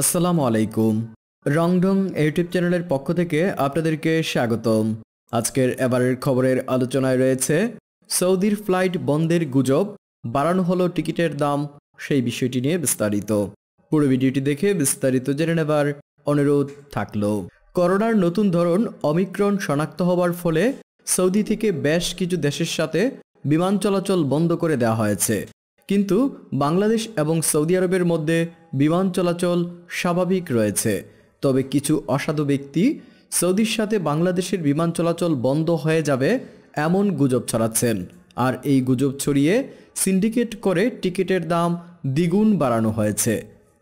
আসসালামু আলাইকুম রংডং ইউটিউব চ্যানেলের পক্ষ থেকে আপনাদেরকে স্বাগতম আজকের এবারের খবরের আলোচনায় রয়েছে সৌদির ফ্লাইট বন্ধের গুজব বাড়ানো হলো টিকিটের দাম সেই বিষয়টি নিয়ে বিস্তারিত পুরো ভিডিওটি দেখে বিস্তারিত জেনে নেবার অনুরোধ থাকলো করোনার নতুন ধরন অমিক্রণ শনাক্ত হবার ফলে সৌদি থেকে বেশ কিছু দেশের সাথে বিমান চলাচল বন্ধ করে দেওয়া হয়েছে কিন্তু বাংলাদেশ এবং সৌদি আরবের মধ্যে বিমান চলাচল স্বাভাবিক রয়েছে তবে কিছু অসাধু ব্যক্তি সৌদির সাথে বাংলাদেশের বিমান চলাচল বন্ধ হয়ে যাবে এমন গুজব ছড়াচ্ছেন আর এই গুজব ছড়িয়ে সিন্ডিকেট করে টিকিটের দাম দ্বিগুণ বাড়ানো হয়েছে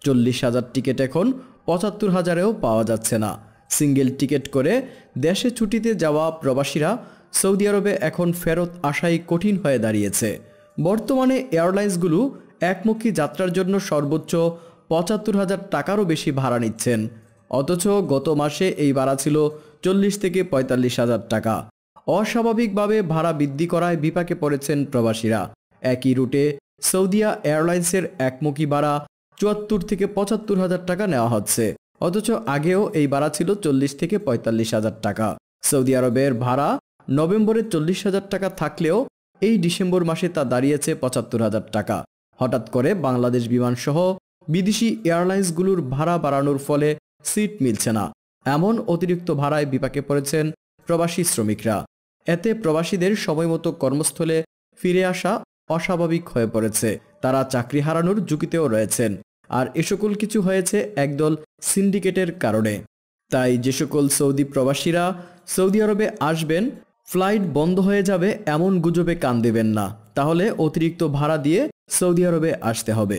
চল্লিশ হাজার টিকিট এখন পঁচাত্তর হাজারেও পাওয়া যাচ্ছে না সিঙ্গেল টিকিট করে দেশে ছুটিতে যাওয়া প্রবাসীরা সৌদি আরবে এখন ফেরত আসাই কঠিন হয়ে দাঁড়িয়েছে বর্তমানে এয়ারলাইন্সগুলো একমুখী যাত্রার জন্য সর্বোচ্চ পঁচাত্তর হাজার টাকারও বেশি ভাড়া নিচ্ছেন অথচ গত মাসে এই ভাড়া ছিল চল্লিশ থেকে পঁয়তাল্লিশ হাজার টাকা অস্বাভাবিকভাবে ভাড়া বৃদ্ধি করায় বিপাকে পড়েছেন প্রবাসীরা একই রুটে সৌদিয়া এয়ারলাইন্সের একমুখী ভাড়া চুয়াত্তর থেকে পঁচাত্তর হাজার টাকা নেওয়া হচ্ছে অথচ আগেও এই ভাড়া ছিল চল্লিশ থেকে পঁয়তাল্লিশ হাজার টাকা সৌদি আরবের ভাড়া নভেম্বরে চল্লিশ হাজার টাকা থাকলেও এই ডিসেম্বর মাসে তা দাঁড়িয়েছে পঁচাত্তর হাজার টাকা হঠাৎ করে বাংলাদেশ বিমানসহ বিদেশি এয়ারলাইন্সগুলোর ভাড়া বাড়ানোর ফলে সিট মিলছে না এমন অতিরিক্ত ভাড়ায় বিপাকে পড়েছেন প্রবাসী শ্রমিকরা এতে প্রবাসীদের সময়মতো কর্মস্থলে ফিরে আসা অস্বাভাবিক হয়ে পড়েছে তারা চাকরি হারানোর ঝুঁকিতেও রয়েছেন আর এ সকল কিছু হয়েছে একদল সিন্ডিকেটের কারণে তাই যে সকল সৌদি প্রবাসীরা সৌদি আরবে আসবেন ফ্লাইট বন্ধ হয়ে যাবে এমন গুজবে কান দেবেন না তাহলে অতিরিক্ত ভাড়া দিয়ে সৌদি আরবে আসতে হবে